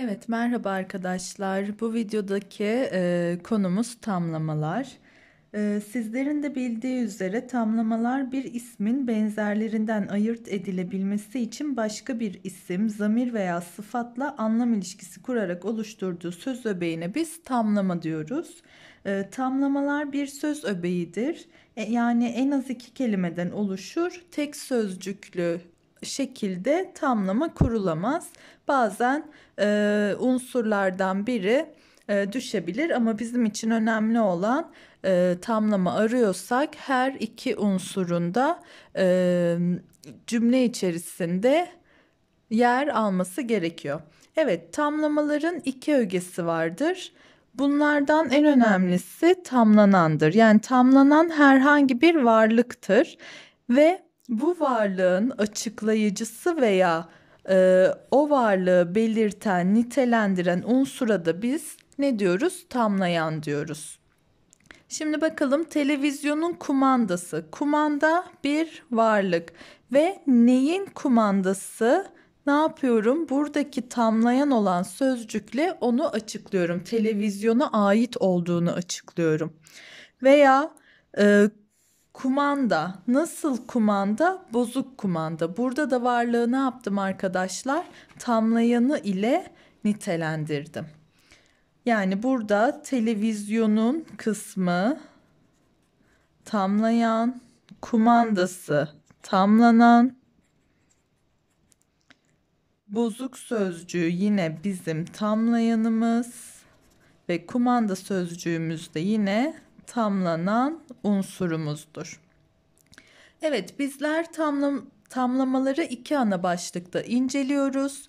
Evet merhaba arkadaşlar. Bu videodaki e, konumuz tamlamalar. E, sizlerin de bildiği üzere tamlamalar bir ismin benzerlerinden ayırt edilebilmesi için başka bir isim, zamir veya sıfatla anlam ilişkisi kurarak oluşturduğu söz öbeğine biz tamlama diyoruz. E, tamlamalar bir söz öbeğidir. E, yani en az iki kelimeden oluşur. Tek sözcüklü şekilde tamlama kurulamaz. Bazen e, unsurlardan biri e, düşebilir ama bizim için önemli olan e, tamlama arıyorsak her iki unsurunda e, cümle içerisinde yer alması gerekiyor. Evet tamlamaların iki ögesi vardır. Bunlardan en önemlisi tamlanandır. Yani tamlanan herhangi bir varlıktır ve bu varlığın açıklayıcısı veya e, o varlığı belirten, nitelendiren unsura da biz ne diyoruz? Tamlayan diyoruz. Şimdi bakalım televizyonun kumandası. Kumanda bir varlık ve neyin kumandası? Ne yapıyorum? Buradaki tamlayan olan sözcükle onu açıklıyorum. Televizyona ait olduğunu açıklıyorum. Veya e, Kumanda. Nasıl kumanda? Bozuk kumanda. Burada da varlığı ne yaptım arkadaşlar? Tamlayanı ile nitelendirdim. Yani burada televizyonun kısmı tamlayan, kumandası tamlanan, bozuk sözcüğü yine bizim tamlayanımız ve kumanda sözcüğümüz de yine tamlanan unsurumuzdur. Evet bizler tamlam tamlamaları iki ana başlıkta inceliyoruz.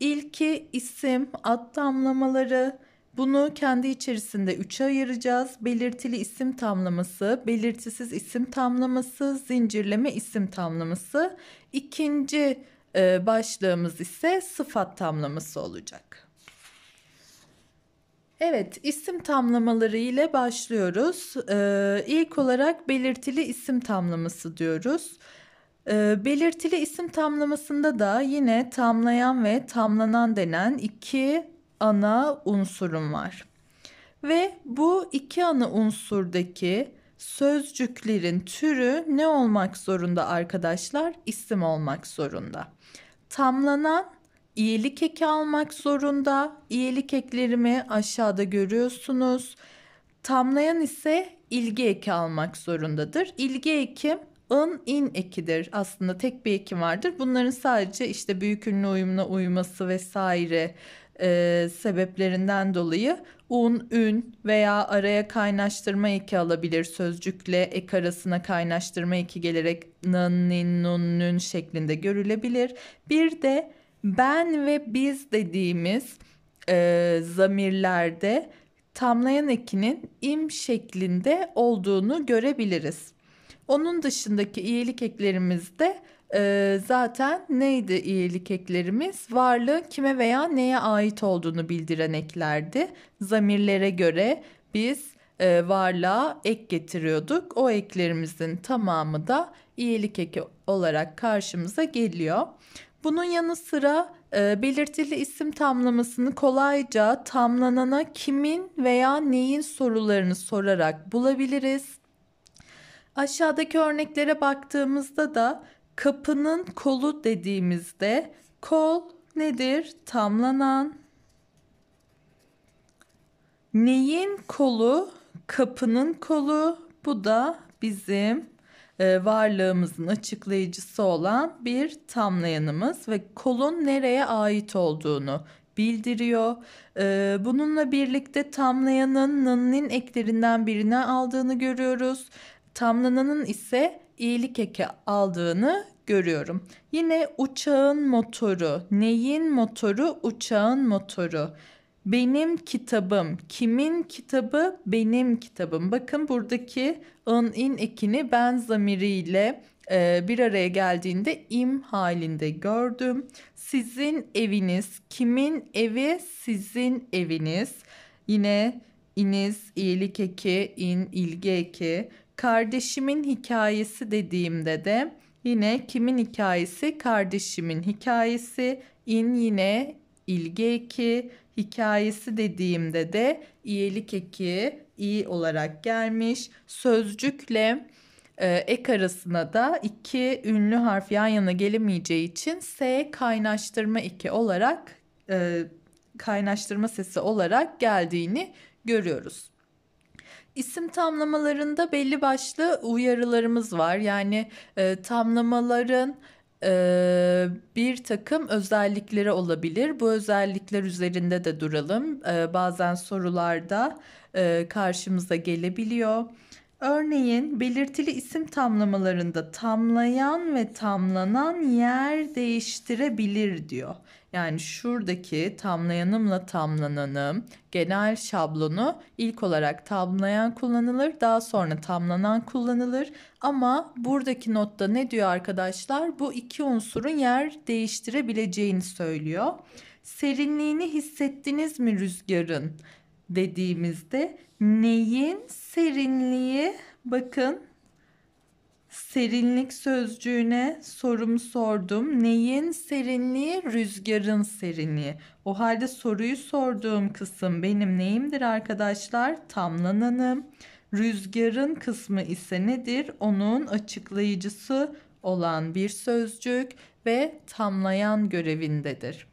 İlki isim, ad tamlamaları. Bunu kendi içerisinde üçe ayıracağız. Belirtili isim tamlaması, belirtisiz isim tamlaması, zincirleme isim tamlaması. İkinci e, başlığımız ise sıfat tamlaması olacak. Evet, isim tamlamaları ile başlıyoruz. Ee, ilk olarak belirtili isim tamlaması diyoruz. Ee, belirtili isim tamlamasında da yine tamlayan ve tamlanan denen iki ana unsurum var. Ve bu iki ana unsurdaki sözcüklerin türü ne olmak zorunda arkadaşlar? İsim olmak zorunda. Tamlanan iyilik eki almak zorunda. İyilik eklerimi aşağıda görüyorsunuz. Tamlayan ise ilgi eki almak zorundadır. İlgi eki ın in ekidir. Aslında tek bir ekim vardır. Bunların sadece işte büyük ünlü uyumuna uyması vesaire e, sebeplerinden dolayı un, ün veya araya kaynaştırma eki alabilir. Sözcükle ek arasına kaynaştırma eki gelerek nın, nin, nun, nün şeklinde görülebilir. Bir de ben ve biz dediğimiz e, zamirlerde tamlayan ekinin im şeklinde olduğunu görebiliriz. Onun dışındaki iyilik eklerimizde e, zaten neydi iyilik eklerimiz? Varlığın kime veya neye ait olduğunu bildiren eklerdi. Zamirlere göre biz e, varlığa ek getiriyorduk. O eklerimizin tamamı da iyilik eki olarak karşımıza geliyor. Bunun yanı sıra e, belirtili isim tamlamasını kolayca tamlanana kimin veya neyin sorularını sorarak bulabiliriz. Aşağıdaki örneklere baktığımızda da kapının kolu dediğimizde kol nedir? Tamlanan. Neyin kolu? Kapının kolu. Bu da bizim e, varlığımızın açıklayıcısı olan bir tamlayanımız ve kolun nereye ait olduğunu bildiriyor. E, bununla birlikte tamlayanın nının eklerinden birine aldığını görüyoruz. Tamlananın ise iyilik eki aldığını görüyorum. Yine uçağın motoru. Neyin motoru? Uçağın motoru benim kitabım. Kimin kitabı? Benim kitabım. Bakın buradaki ın in ekini ben zamiriyle e, bir araya geldiğinde im halinde gördüm. Sizin eviniz. Kimin evi? Sizin eviniz. Yine iniz iyilik eki, in ilgi eki. Kardeşimin hikayesi dediğimde de yine kimin hikayesi? Kardeşimin hikayesi. in yine ilgi eki hikayesi dediğimde de iyilik eki iyi olarak gelmiş. Sözcükle e, ek arasına da iki ünlü harf yan yana gelemeyeceği için S kaynaştırma eki olarak e, kaynaştırma sesi olarak geldiğini görüyoruz. İsim tamlamalarında belli başlı uyarılarımız var. Yani e, tamlamaların ee, bir takım özellikleri olabilir. Bu özellikler üzerinde de duralım. Ee, bazen sorularda e, karşımıza gelebiliyor. Örneğin belirtili isim tamlamalarında tamlayan ve tamlanan yer değiştirebilir diyor. Yani şuradaki tamlayanımla tamlananım genel şablonu ilk olarak tamlayan kullanılır. Daha sonra tamlanan kullanılır. Ama buradaki notta ne diyor arkadaşlar? Bu iki unsurun yer değiştirebileceğini söylüyor. Serinliğini hissettiniz mi rüzgarın dediğimizde neyin serinliği bakın serinlik sözcüğüne sorumu sordum. Neyin serinliği? Rüzgarın serinliği. O halde soruyu sorduğum kısım benim neyimdir arkadaşlar? Tamlananım. Rüzgarın kısmı ise nedir? Onun açıklayıcısı olan bir sözcük ve tamlayan görevindedir.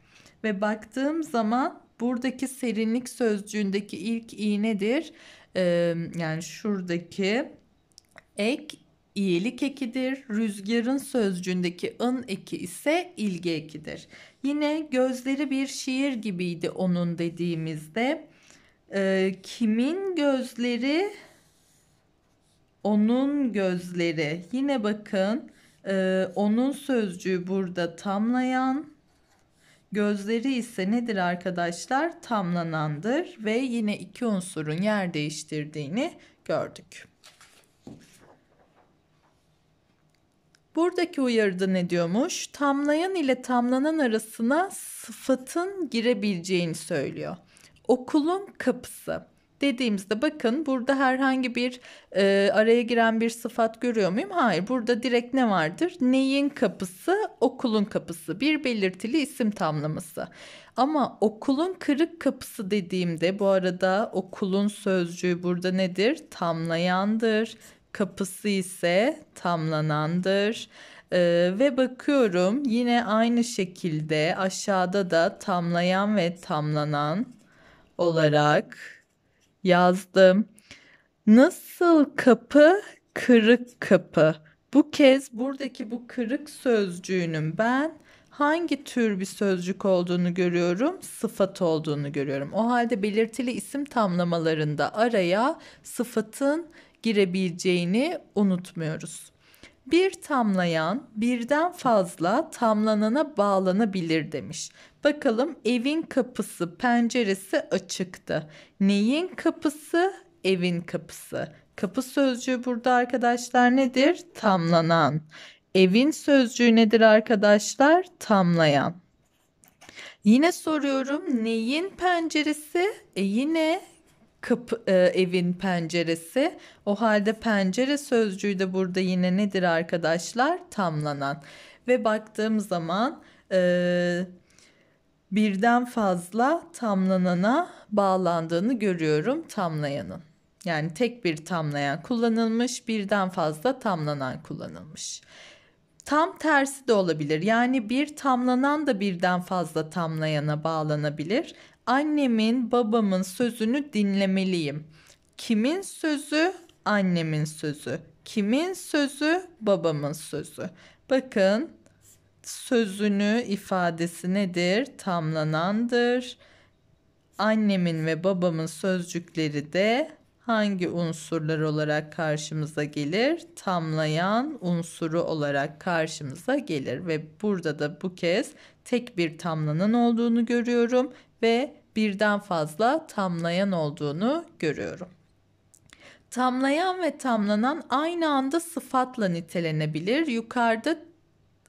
Ve baktığım zaman buradaki serinlik sözcüğündeki ilk i nedir? Ee, yani şuradaki ek iyilik ekidir. Rüzgarın sözcüğündeki ın eki ise ilgi ekidir. Yine gözleri bir şiir gibiydi onun dediğimizde. E, kimin gözleri? Onun gözleri. Yine bakın e, onun sözcüğü burada tamlayan. Gözleri ise nedir arkadaşlar? Tamlanandır ve yine iki unsurun yer değiştirdiğini gördük. Buradaki uyarıda ne diyormuş? Tamlayan ile tamlanan arasına sıfatın girebileceğini söylüyor. Okulun kapısı dediğimizde bakın burada herhangi bir e, araya giren bir sıfat görüyor muyum? Hayır burada direkt ne vardır? Neyin kapısı? Okulun kapısı. Bir belirtili isim tamlaması. Ama okulun kırık kapısı dediğimde bu arada okulun sözcüğü burada nedir? Tamlayandır kapısı ise tamlanandır. Ee, ve bakıyorum yine aynı şekilde aşağıda da tamlayan ve tamlanan olarak yazdım. Nasıl kapı? Kırık kapı. Bu kez buradaki bu kırık sözcüğünün ben hangi tür bir sözcük olduğunu görüyorum, sıfat olduğunu görüyorum. O halde belirtili isim tamlamalarında araya sıfatın girebileceğini unutmuyoruz. Bir tamlayan birden fazla tamlanana bağlanabilir demiş. Bakalım evin kapısı penceresi açıktı. Neyin kapısı? Evin kapısı. Kapı sözcüğü burada arkadaşlar nedir? Tamlanan. Evin sözcüğü nedir arkadaşlar? Tamlayan. Yine soruyorum neyin penceresi? E yine kıp e, evin penceresi. O halde pencere sözcüğü de burada yine nedir arkadaşlar? Tamlanan. Ve baktığım zaman e, birden fazla tamlanana bağlandığını görüyorum tamlayanın. Yani tek bir tamlayan kullanılmış, birden fazla tamlanan kullanılmış. Tam tersi de olabilir. Yani bir tamlanan da birden fazla tamlayana bağlanabilir annemin babamın sözünü dinlemeliyim. Kimin sözü? Annemin sözü. Kimin sözü? Babamın sözü. Bakın sözünü ifadesi nedir? Tamlanandır. Annemin ve babamın sözcükleri de hangi unsurlar olarak karşımıza gelir? Tamlayan unsuru olarak karşımıza gelir ve burada da bu kez tek bir tamlanın olduğunu görüyorum ve birden fazla tamlayan olduğunu görüyorum. Tamlayan ve tamlanan aynı anda sıfatla nitelenebilir. Yukarıda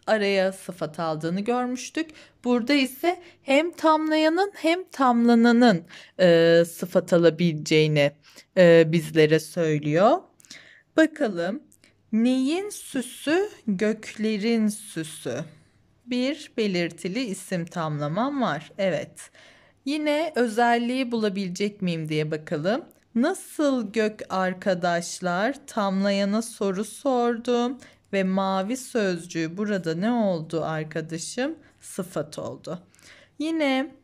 araya sıfat aldığını görmüştük. Burada ise hem tamlayanın hem tamlananın e, sıfat alabileceğini e, bizlere söylüyor. Bakalım neyin süsü göklerin süsü bir belirtili isim tamlamam var. Evet. Yine özelliği bulabilecek miyim diye bakalım. Nasıl gök arkadaşlar tamlayana soru sordum ve mavi sözcüğü burada ne oldu arkadaşım? Sıfat oldu. Yine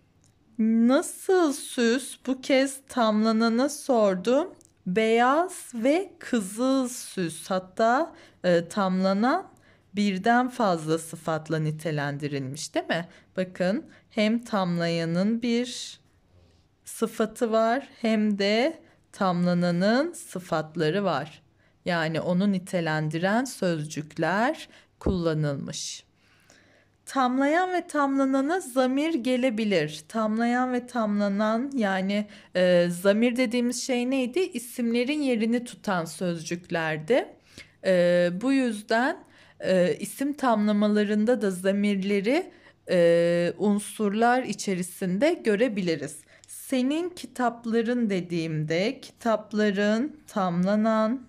nasıl süs bu kez tamlanana sordum. Beyaz ve kızıl süs hatta e, tamlanan birden fazla sıfatla nitelendirilmiş değil mi? Bakın hem tamlayanın bir sıfatı var hem de tamlananın sıfatları var. Yani onu nitelendiren sözcükler kullanılmış. Tamlayan ve tamlanana zamir gelebilir. Tamlayan ve tamlanan yani e, zamir dediğimiz şey neydi? İsimlerin yerini tutan sözcüklerdi. E, bu yüzden e, isim tamlamalarında da zamirleri e, unsurlar içerisinde görebiliriz. Senin kitapların dediğimde kitapların tamlanan,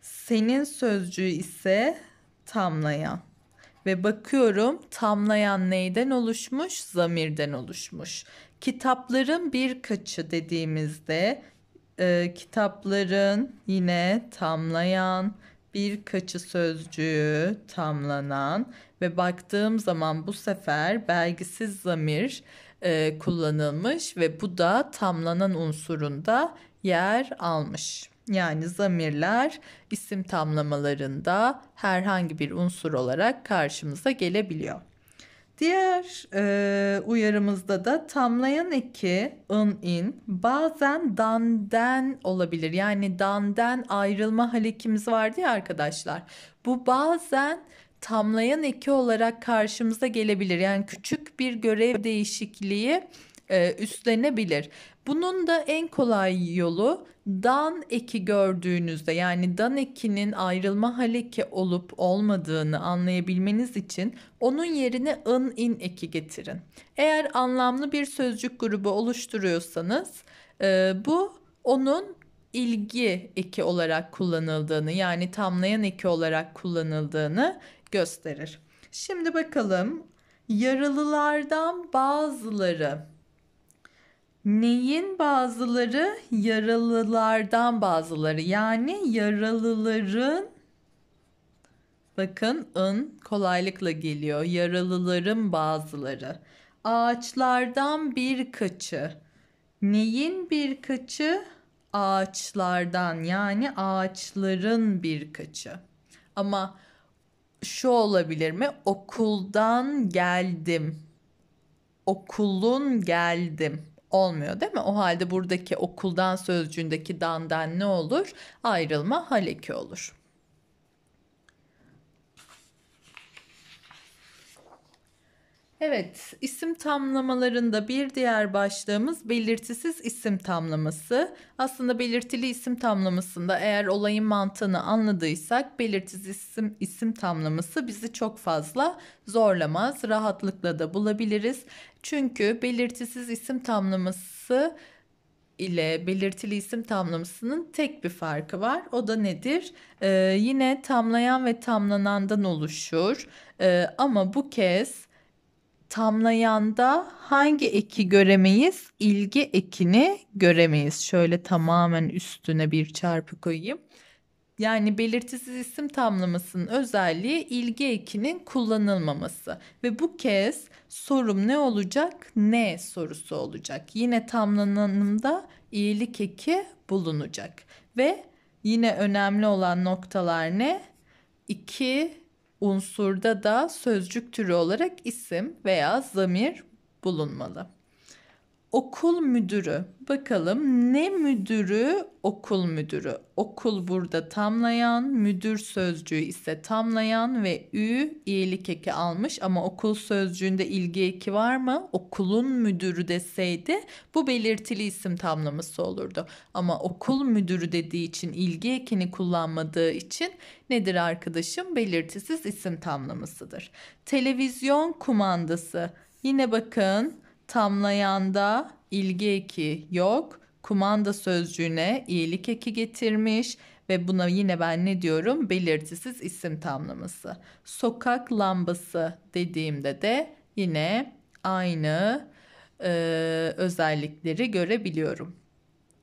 senin sözcüğü ise tamlayan. Ve bakıyorum tamlayan neyden oluşmuş? Zamirden oluşmuş. Kitapların bir kaçı dediğimizde e, kitapların yine tamlayan bir kaçı sözcüğü tamlanan ve baktığım zaman bu sefer belgisiz zamir e, kullanılmış ve bu da tamlanan unsurunda yer almış. Yani zamirler isim tamlamalarında herhangi bir unsur olarak karşımıza gelebiliyor. Diğer e, uyarımızda da tamlayan eki ın in bazen danden olabilir. Yani danden ayrılma halekimiz vardı ya arkadaşlar. Bu bazen tamlayan eki olarak karşımıza gelebilir. Yani küçük bir görev değişikliği e, üstlenebilir. Bunun da en kolay yolu dan eki gördüğünüzde yani dan ekinin ayrılma haleki olup olmadığını anlayabilmeniz için onun yerine ın in eki getirin. Eğer anlamlı bir sözcük grubu oluşturuyorsanız e, bu onun ilgi eki olarak kullanıldığını yani tamlayan eki olarak kullanıldığını gösterir. Şimdi bakalım yaralılardan bazıları Neyin bazıları yaralılardan bazıları yani yaralıların bakın ın kolaylıkla geliyor yaralıların bazıları ağaçlardan bir birkaçı neyin bir birkaçı ağaçlardan yani ağaçların bir birkaçı ama şu olabilir mi okuldan geldim okulun geldim olmuyor değil mi? O halde buradaki okuldan sözcüğündeki dandan ne olur? Ayrılma haleki olur. Evet, isim tamlamalarında bir diğer başlığımız belirtisiz isim tamlaması. Aslında belirtili isim tamlamasında eğer olayın mantığını anladıysak belirtisiz isim, isim tamlaması bizi çok fazla zorlamaz. Rahatlıkla da bulabiliriz. Çünkü belirtisiz isim tamlaması ile belirtili isim tamlamasının tek bir farkı var. O da nedir? Ee, yine tamlayan ve tamlanandan oluşur. Ee, ama bu kez tamlayanda hangi eki göremeyiz? İlgi ekini göremeyiz. Şöyle tamamen üstüne bir çarpı koyayım. Yani belirtisiz isim tamlamasının özelliği ilgi ekinin kullanılmaması. Ve bu kez sorum ne olacak? Ne sorusu olacak. Yine tamlananımda iyilik eki bulunacak. Ve yine önemli olan noktalar ne? İki unsurda da sözcük türü olarak isim veya zamir bulunmalı okul müdürü. Bakalım ne müdürü? Okul müdürü. Okul burada tamlayan, müdür sözcüğü ise tamlayan ve ü iyilik eki almış ama okul sözcüğünde ilgi eki var mı? Okulun müdürü deseydi bu belirtili isim tamlaması olurdu. Ama okul müdürü dediği için ilgi ekini kullanmadığı için nedir arkadaşım? Belirtisiz isim tamlamasıdır. Televizyon kumandası. Yine bakın tamlayanda ilgi eki yok. Kumanda sözcüğüne iyilik eki getirmiş ve buna yine ben ne diyorum? Belirtisiz isim tamlaması. Sokak lambası dediğimde de yine aynı e, özellikleri görebiliyorum.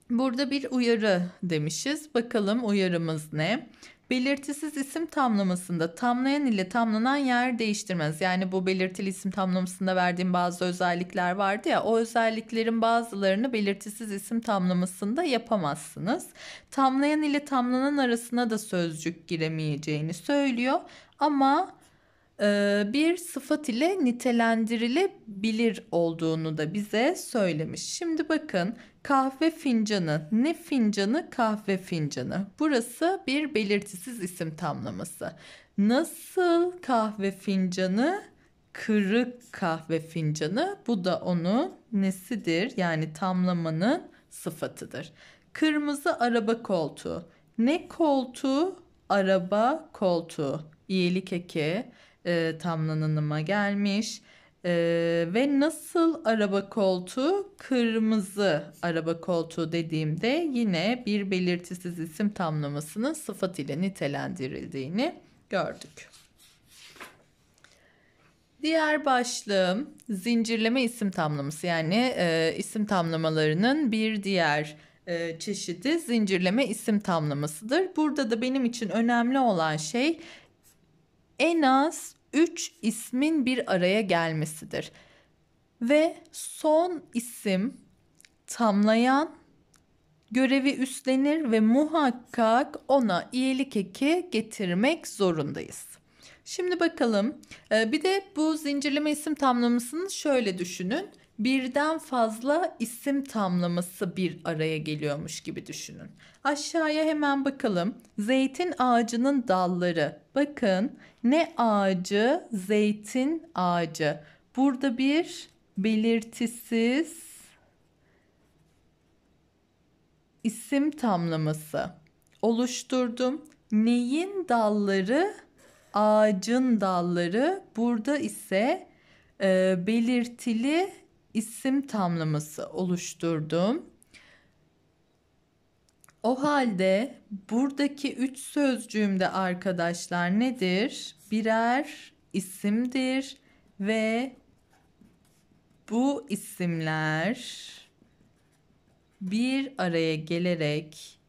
Burada bir uyarı demişiz. Bakalım uyarımız ne? Belirtisiz isim tamlamasında tamlayan ile tamlanan yer değiştirmez. Yani bu belirtili isim tamlamasında verdiğim bazı özellikler vardı ya o özelliklerin bazılarını belirtisiz isim tamlamasında yapamazsınız. Tamlayan ile tamlanan arasına da sözcük giremeyeceğini söylüyor ama ee, bir sıfat ile nitelendirilebilir olduğunu da bize söylemiş. Şimdi bakın kahve fincanı ne fincanı kahve fincanı. Burası bir belirtisiz isim tamlaması. Nasıl kahve fincanı? Kırık kahve fincanı. Bu da onun nesidir? Yani tamlamanın sıfatıdır. Kırmızı araba koltuğu. Ne koltuğu? Araba koltuğu. İyilik eki e, tamlananıma gelmiş. E, ve nasıl araba koltuğu kırmızı araba koltuğu dediğimde yine bir belirtisiz isim tamlamasının sıfat ile nitelendirildiğini gördük. Diğer başlığım zincirleme isim tamlaması yani e, isim tamlamalarının bir diğer e, çeşidi zincirleme isim tamlamasıdır. Burada da benim için önemli olan şey en az üç ismin bir araya gelmesidir. Ve son isim tamlayan görevi üstlenir ve muhakkak ona iyilik eki getirmek zorundayız. Şimdi bakalım e, bir de bu zincirleme isim tamlamasını şöyle düşünün birden fazla isim tamlaması bir araya geliyormuş gibi düşünün. Aşağıya hemen bakalım. Zeytin ağacının dalları. Bakın ne ağacı? Zeytin ağacı. Burada bir belirtisiz isim tamlaması oluşturdum. Neyin dalları? Ağacın dalları. Burada ise e, belirtili isim tamlaması oluşturdum. O halde buradaki üç sözcüğümde arkadaşlar nedir? Birer isimdir ve bu isimler bir araya gelerek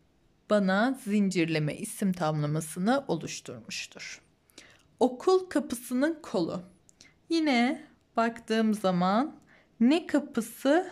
bana zincirleme isim tamlamasını oluşturmuştur. Okul kapısının kolu. Yine baktığım zaman ne kapısı?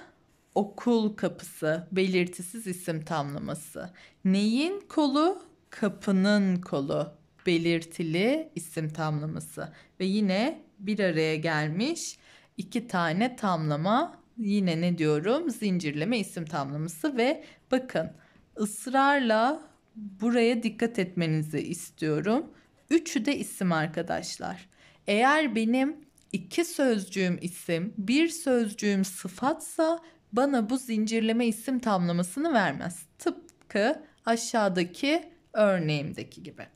Okul kapısı. Belirtisiz isim tamlaması. Neyin kolu? Kapının kolu. Belirtili isim tamlaması. Ve yine bir araya gelmiş iki tane tamlama. Yine ne diyorum? Zincirleme isim tamlaması ve bakın ısrarla buraya dikkat etmenizi istiyorum. Üçü de isim arkadaşlar. Eğer benim iki sözcüğüm isim, bir sözcüğüm sıfatsa bana bu zincirleme isim tamlamasını vermez. Tıpkı aşağıdaki örneğimdeki gibi.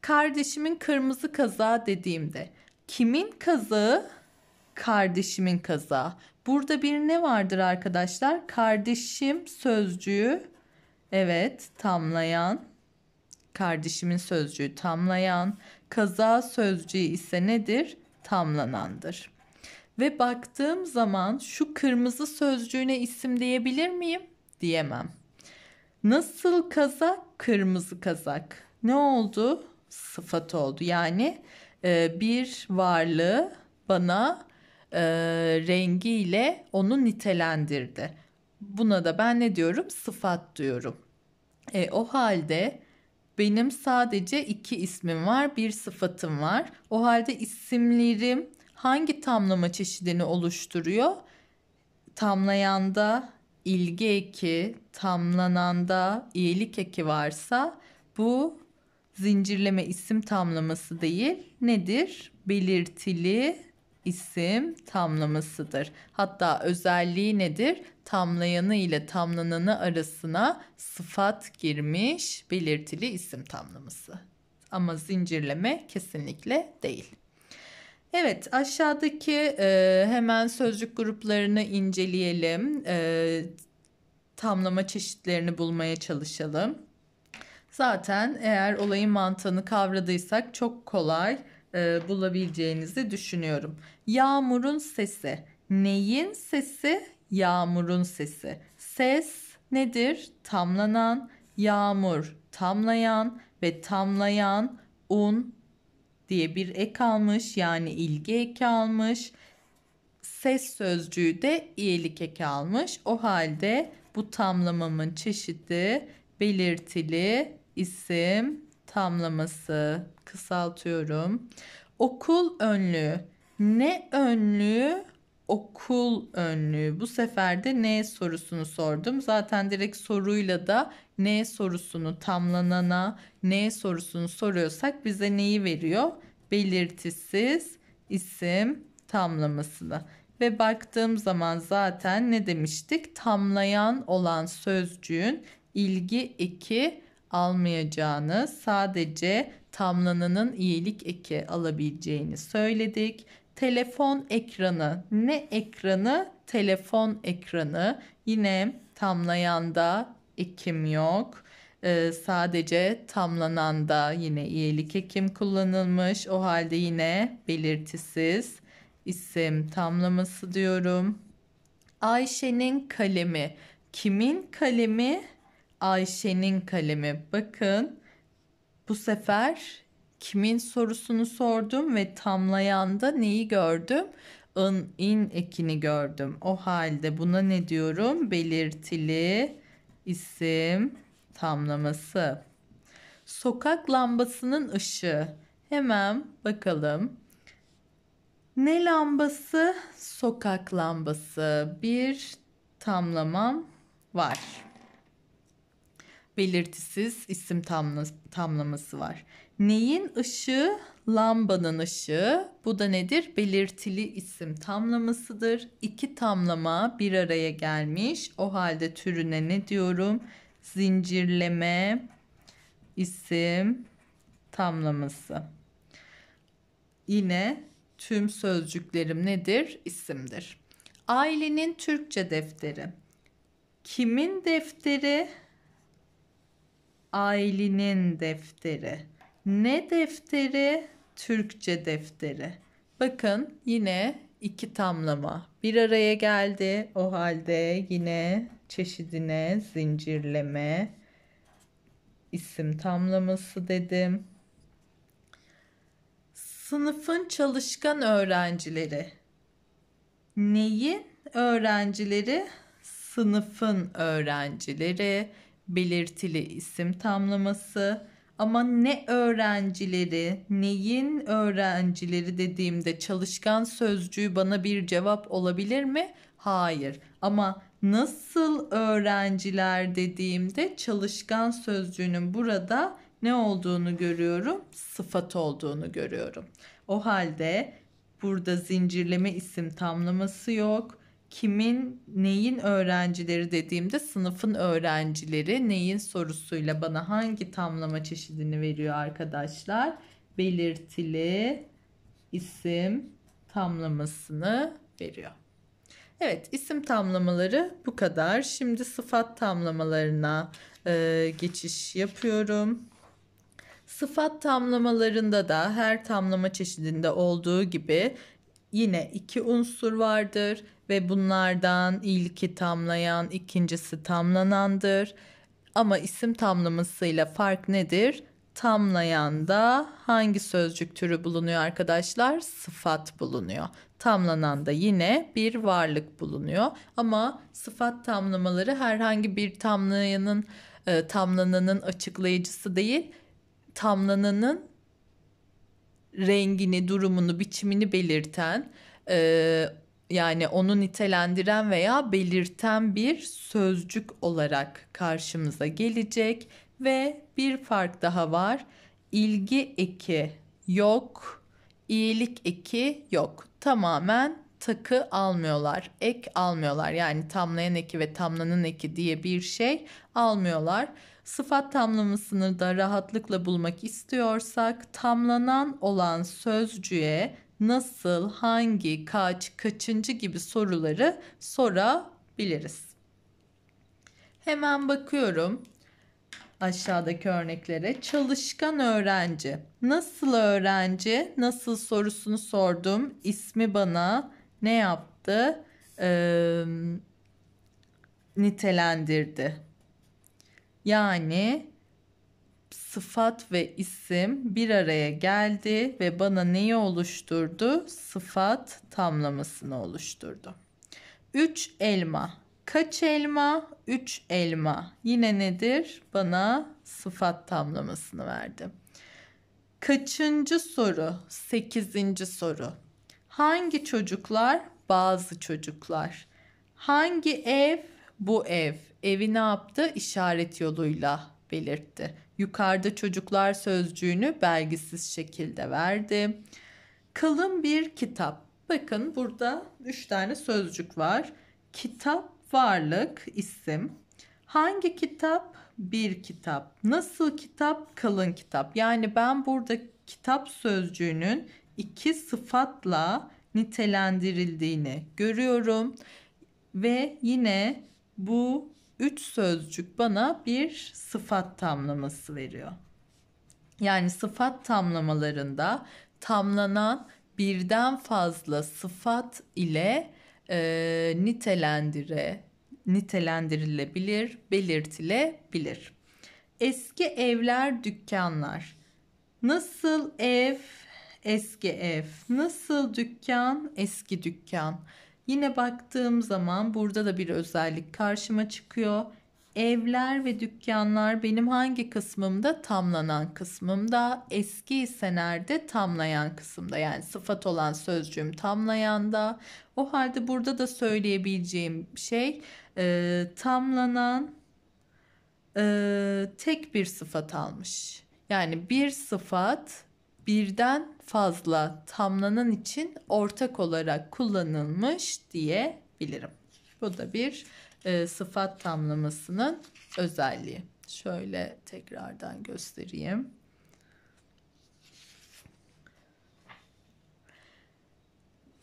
Kardeşimin kırmızı kazağı dediğimde kimin kazağı? Kardeşimin kazağı. Burada bir ne vardır arkadaşlar? Kardeşim sözcüğü evet tamlayan kardeşimin sözcüğü tamlayan kaza sözcüğü ise nedir? tamlanandır. Ve baktığım zaman şu kırmızı sözcüğüne isim diyebilir miyim? Diyemem. Nasıl kazak? Kırmızı kazak. Ne oldu? Sıfat oldu. Yani e, bir varlığı bana e, rengiyle onu nitelendirdi. Buna da ben ne diyorum? Sıfat diyorum. E, o halde benim sadece iki ismim var, bir sıfatım var. O halde isimlerim hangi tamlama çeşidini oluşturuyor? Tamlayanda ilgi eki, tamlananda iyilik eki varsa bu zincirleme isim tamlaması değil. Nedir? Belirtili isim tamlamasıdır. Hatta özelliği nedir? Tamlayanı ile tamlananı arasına sıfat girmiş belirtili isim tamlaması. Ama zincirleme kesinlikle değil. Evet aşağıdaki e, hemen sözcük gruplarını inceleyelim. E, tamlama çeşitlerini bulmaya çalışalım. Zaten eğer olayın mantığını kavradıysak çok kolay e, bulabileceğinizi düşünüyorum. Yağmurun sesi. Neyin sesi? Yağmurun sesi. Ses nedir? Tamlanan yağmur, tamlayan ve tamlayan un diye bir ek almış. Yani ilgi eki almış. Ses sözcüğü de iyilik eki almış. O halde bu tamlamamın çeşidi belirtili isim tamlaması kısaltıyorum. Okul önlüğü. Ne önlüğü? Okul önlüğü. Bu sefer de ne sorusunu sordum. Zaten direkt soruyla da ne sorusunu tamlanana ne sorusunu soruyorsak bize neyi veriyor? Belirtisiz isim tamlamasını. Ve baktığım zaman zaten ne demiştik? Tamlayan olan sözcüğün ilgi eki almayacağını sadece tamlananın iyilik eki alabileceğini söyledik. Telefon ekranı ne ekranı? Telefon ekranı yine tamlayanda ekim yok. Ee, sadece tamlananda yine iyilik ekim kullanılmış. O halde yine belirtisiz isim tamlaması diyorum. Ayşe'nin kalemi. Kimin kalemi? Ayşe'nin kalemi. Bakın bu sefer kimin sorusunu sordum ve tamlayan da neyi gördüm? ın in ekini gördüm. O halde buna ne diyorum? Belirtili isim tamlaması. Sokak lambasının ışığı. Hemen bakalım. Ne lambası? Sokak lambası. Bir tamlamam var belirtisiz isim tamlaması var. Neyin ışığı? Lambanın ışığı. Bu da nedir? Belirtili isim tamlamasıdır. İki tamlama bir araya gelmiş. O halde türüne ne diyorum? Zincirleme isim tamlaması. Yine tüm sözcüklerim nedir? İsimdir. Ailenin Türkçe defteri. Kimin defteri? Aylin'in defteri. Ne defteri? Türkçe defteri. Bakın yine iki tamlama bir araya geldi. O halde yine çeşidine zincirleme isim tamlaması dedim. Sınıfın çalışkan öğrencileri. Neyin öğrencileri? Sınıfın öğrencileri belirtili isim tamlaması. Ama ne öğrencileri, neyin öğrencileri dediğimde çalışkan sözcüğü bana bir cevap olabilir mi? Hayır. Ama nasıl öğrenciler dediğimde çalışkan sözcüğünün burada ne olduğunu görüyorum? Sıfat olduğunu görüyorum. O halde burada zincirleme isim tamlaması yok kimin neyin öğrencileri dediğimde sınıfın öğrencileri neyin sorusuyla bana hangi tamlama çeşidini veriyor arkadaşlar? Belirtili isim tamlamasını veriyor. Evet isim tamlamaları bu kadar. Şimdi sıfat tamlamalarına e, geçiş yapıyorum. Sıfat tamlamalarında da her tamlama çeşidinde olduğu gibi yine iki unsur vardır ve bunlardan ilki tamlayan, ikincisi tamlanandır. Ama isim tamlamasıyla fark nedir? Tamlayanda hangi sözcük türü bulunuyor arkadaşlar? Sıfat bulunuyor. Tamlananda yine bir varlık bulunuyor. Ama sıfat tamlamaları herhangi bir tamlayanın, e, tamlananın açıklayıcısı değil, tamlananın rengini, durumunu, biçimini belirten e, yani onu nitelendiren veya belirten bir sözcük olarak karşımıza gelecek ve bir fark daha var. İlgi eki yok, iyilik eki yok. Tamamen takı almıyorlar. Ek almıyorlar. Yani tamlayan eki ve tamlanın eki diye bir şey almıyorlar. Sıfat tamlamasını da rahatlıkla bulmak istiyorsak tamlanan olan sözcüğe nasıl, hangi, kaç, kaçıncı gibi soruları sorabiliriz. Hemen bakıyorum aşağıdaki örneklere. Çalışkan öğrenci. Nasıl öğrenci? Nasıl sorusunu sordum. İsmi bana ne yaptı? Ee, nitelendirdi. Yani sıfat ve isim bir araya geldi ve bana neyi oluşturdu? Sıfat tamlamasını oluşturdu. 3 elma. Kaç elma? 3 elma. Yine nedir? Bana sıfat tamlamasını verdi. Kaçıncı soru? Sekizinci soru. Hangi çocuklar? Bazı çocuklar. Hangi ev? Bu ev. Evi ne yaptı? İşaret yoluyla belirtti. Yukarıda çocuklar sözcüğünü belgisiz şekilde verdi. Kalın bir kitap. Bakın burada üç tane sözcük var. Kitap, varlık, isim. Hangi kitap? Bir kitap. Nasıl kitap? Kalın kitap. Yani ben burada kitap sözcüğünün iki sıfatla nitelendirildiğini görüyorum. Ve yine bu üç sözcük bana bir sıfat tamlaması veriyor. Yani sıfat tamlamalarında tamlanan birden fazla sıfat ile e, nitelendire, nitelendirilebilir, belirtilebilir. Eski evler, dükkanlar. Nasıl ev, eski ev. Nasıl dükkan? Eski dükkan. Yine baktığım zaman burada da bir özellik karşıma çıkıyor. Evler ve dükkanlar benim hangi kısmımda? Tamlanan kısmımda. Eski ise nerede? Tamlayan kısımda. Yani sıfat olan sözcüğüm tamlayanda. O halde burada da söyleyebileceğim şey e, tamlanan e, tek bir sıfat almış. Yani bir sıfat birden fazla tamlanan için ortak olarak kullanılmış diyebilirim. Bu da bir e, sıfat tamlamasının özelliği. Şöyle tekrardan göstereyim.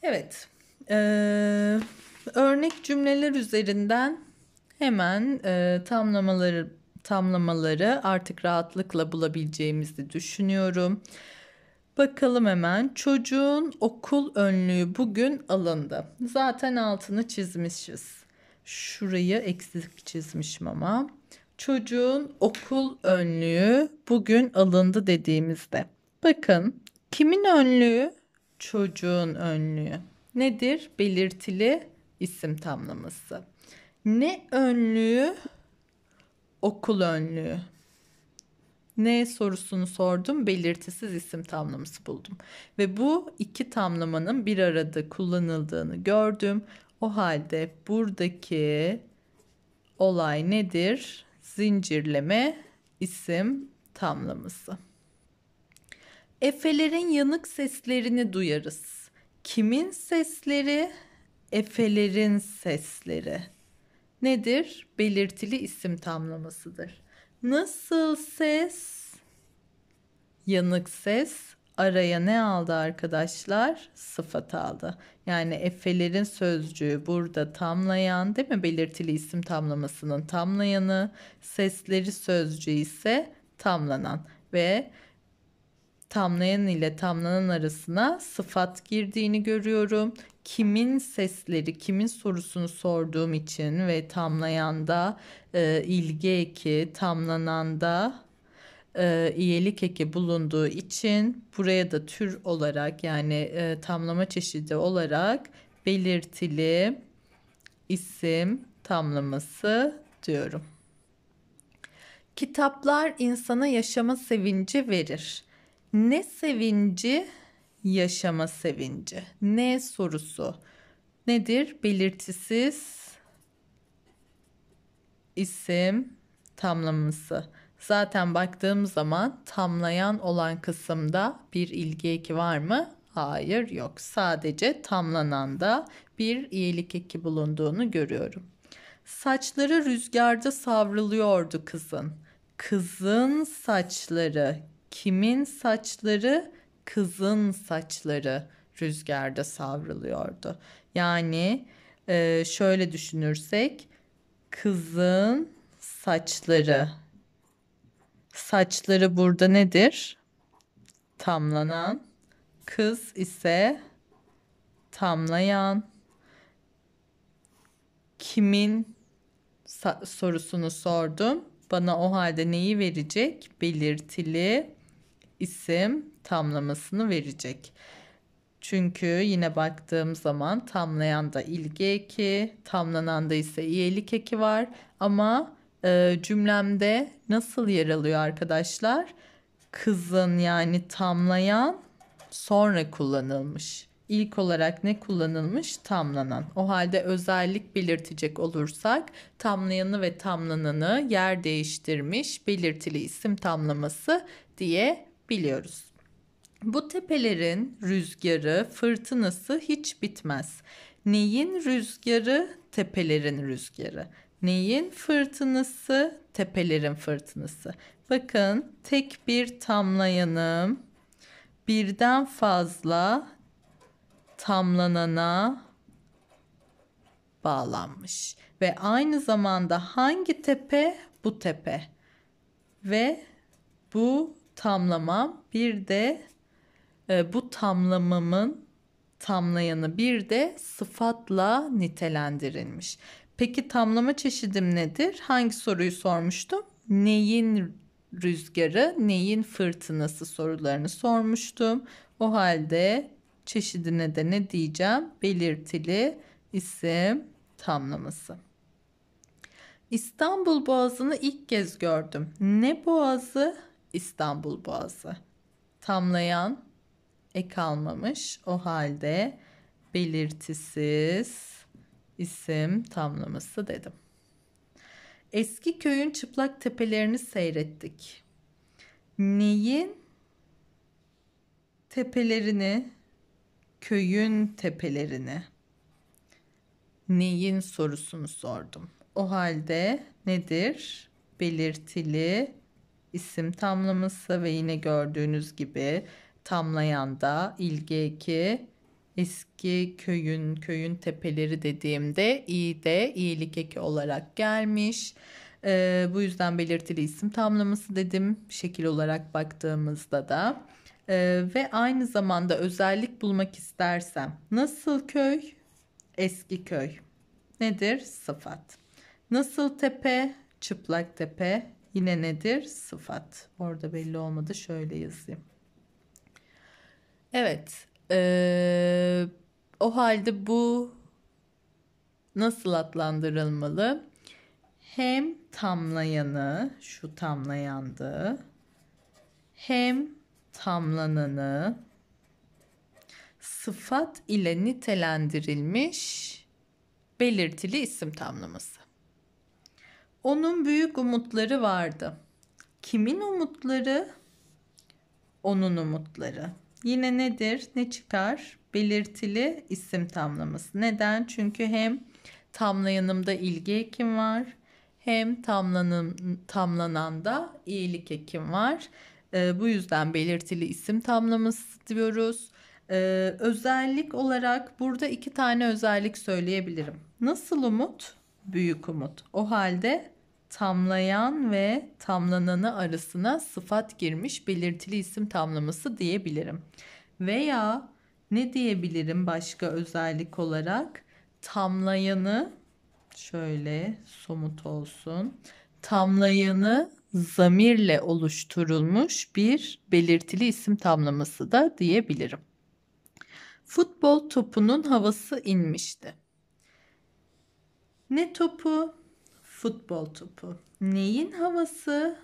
Evet, e, örnek cümleler üzerinden hemen e, tamlamaları tamlamaları artık rahatlıkla bulabileceğimizi düşünüyorum. Bakalım hemen çocuğun okul önlüğü bugün alındı. Zaten altını çizmişiz. Şurayı eksik çizmişim ama. Çocuğun okul önlüğü bugün alındı dediğimizde. Bakın kimin önlüğü? Çocuğun önlüğü. Nedir? Belirtili isim tamlaması. Ne önlüğü? Okul önlüğü ne sorusunu sordum. Belirtisiz isim tamlaması buldum. Ve bu iki tamlamanın bir arada kullanıldığını gördüm. O halde buradaki olay nedir? Zincirleme isim tamlaması. Efelerin yanık seslerini duyarız. Kimin sesleri? Efelerin sesleri. Nedir? Belirtili isim tamlamasıdır. Nasıl ses? Yanık ses araya ne aldı arkadaşlar? Sıfat aldı. Yani efelerin sözcüğü burada tamlayan değil mi? Belirtili isim tamlamasının tamlayanı, sesleri sözcüğü ise tamlanan ve tamlayan ile tamlanan arasına sıfat girdiğini görüyorum kimin sesleri, kimin sorusunu sorduğum için ve tamlayanda e, ilgi eki, tamlananda e, iyilik eki bulunduğu için buraya da tür olarak yani e, tamlama çeşidi olarak belirtili isim tamlaması diyorum. Kitaplar insana yaşama sevinci verir. Ne sevinci yaşama sevinci. Ne sorusu nedir? Belirtisiz isim tamlaması. Zaten baktığım zaman tamlayan olan kısımda bir ilgi eki var mı? Hayır yok. Sadece tamlanan da bir iyilik eki bulunduğunu görüyorum. Saçları rüzgarda savruluyordu kızın. Kızın saçları, kimin saçları? kızın saçları rüzgarda savruluyordu. Yani e, şöyle düşünürsek kızın saçları saçları burada nedir? Tamlanan kız ise tamlayan kimin sorusunu sordum. Bana o halde neyi verecek? Belirtili isim tamlamasını verecek. Çünkü yine baktığım zaman tamlayan da ilgi eki, tamlanan da ise iyilik eki var. Ama e, cümlemde nasıl yer alıyor arkadaşlar? Kızın yani tamlayan sonra kullanılmış. İlk olarak ne kullanılmış? Tamlanan. O halde özellik belirtecek olursak tamlayanı ve tamlananı yer değiştirmiş belirtili isim tamlaması diye biliyoruz. Bu tepelerin rüzgarı, fırtınası hiç bitmez. Neyin rüzgarı? Tepelerin rüzgarı. Neyin fırtınası? Tepelerin fırtınası. Bakın tek bir tamlayanım birden fazla tamlanana bağlanmış ve aynı zamanda hangi tepe? Bu tepe. Ve bu tamlamam bir de ee, bu tamlamamın tamlayanı bir de sıfatla nitelendirilmiş. Peki tamlama çeşidim nedir? Hangi soruyu sormuştum? Neyin rüzgarı, neyin fırtınası sorularını sormuştum. O halde çeşidine de ne diyeceğim? Belirtili isim tamlaması. İstanbul Boğazı'nı ilk kez gördüm. Ne boğazı? İstanbul Boğazı. Tamlayan e kalmamış. O halde belirtisiz isim tamlaması dedim. Eski köyün çıplak tepelerini seyrettik. Neyin tepelerini? Köyün tepelerini. Neyin sorusunu sordum. O halde nedir? Belirtili isim tamlaması ve yine gördüğünüz gibi tamlayan da ki eski köyün köyün tepeleri dediğimde i de iyilik eki olarak gelmiş. Ee, bu yüzden belirtili isim tamlaması dedim şekil olarak baktığımızda da. Ee, ve aynı zamanda özellik bulmak istersem nasıl köy? Eski köy. Nedir? Sıfat. Nasıl tepe? Çıplak tepe. Yine nedir? Sıfat. Orada belli olmadı. Şöyle yazayım. Evet. Ee, o halde bu nasıl adlandırılmalı? Hem tamlayanı, şu tamlayandı. Hem tamlananı sıfat ile nitelendirilmiş belirtili isim tamlaması. Onun büyük umutları vardı. Kimin umutları? Onun umutları. Yine nedir? Ne çıkar? Belirtili isim tamlaması. Neden? Çünkü hem tamlayanımda ilgi ekim var hem tamlanın, tamlananda iyilik ekim var. E, bu yüzden belirtili isim tamlaması diyoruz. E, özellik olarak burada iki tane özellik söyleyebilirim. Nasıl umut? Büyük umut. O halde tamlayan ve tamlananı arasına sıfat girmiş belirtili isim tamlaması diyebilirim. Veya ne diyebilirim başka özellik olarak? Tamlayanı şöyle somut olsun. Tamlayanı zamirle oluşturulmuş bir belirtili isim tamlaması da diyebilirim. Futbol topunun havası inmişti. Ne topu futbol topu. Neyin havası?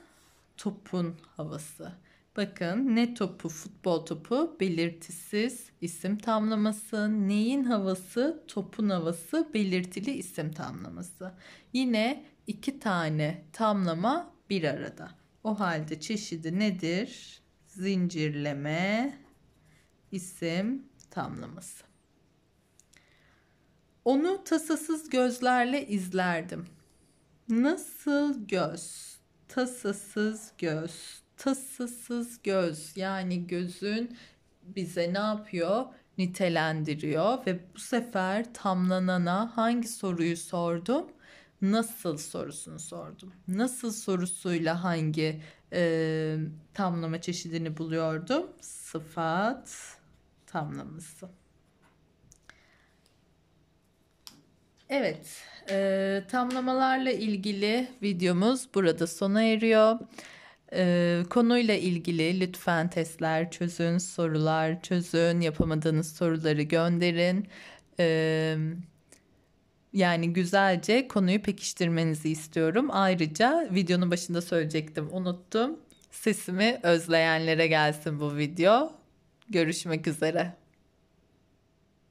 Topun havası. Bakın ne topu? Futbol topu belirtisiz isim tamlaması. Neyin havası? Topun havası belirtili isim tamlaması. Yine iki tane tamlama bir arada. O halde çeşidi nedir? Zincirleme isim tamlaması. Onu tasasız gözlerle izlerdim. Nasıl göz? Tasasız göz. Tasasız göz yani gözün bize ne yapıyor? Nitelendiriyor ve bu sefer tamlanana hangi soruyu sordum? Nasıl sorusunu sordum. Nasıl sorusuyla hangi e, tamlama çeşidini buluyordum? Sıfat tamlaması. Evet, e, tamlamalarla ilgili videomuz burada sona eriyor. E, konuyla ilgili lütfen testler çözün, sorular çözün, yapamadığınız soruları gönderin. E, yani güzelce konuyu pekiştirmenizi istiyorum. Ayrıca videonun başında söyleyecektim, unuttum. Sesimi özleyenlere gelsin bu video. Görüşmek üzere.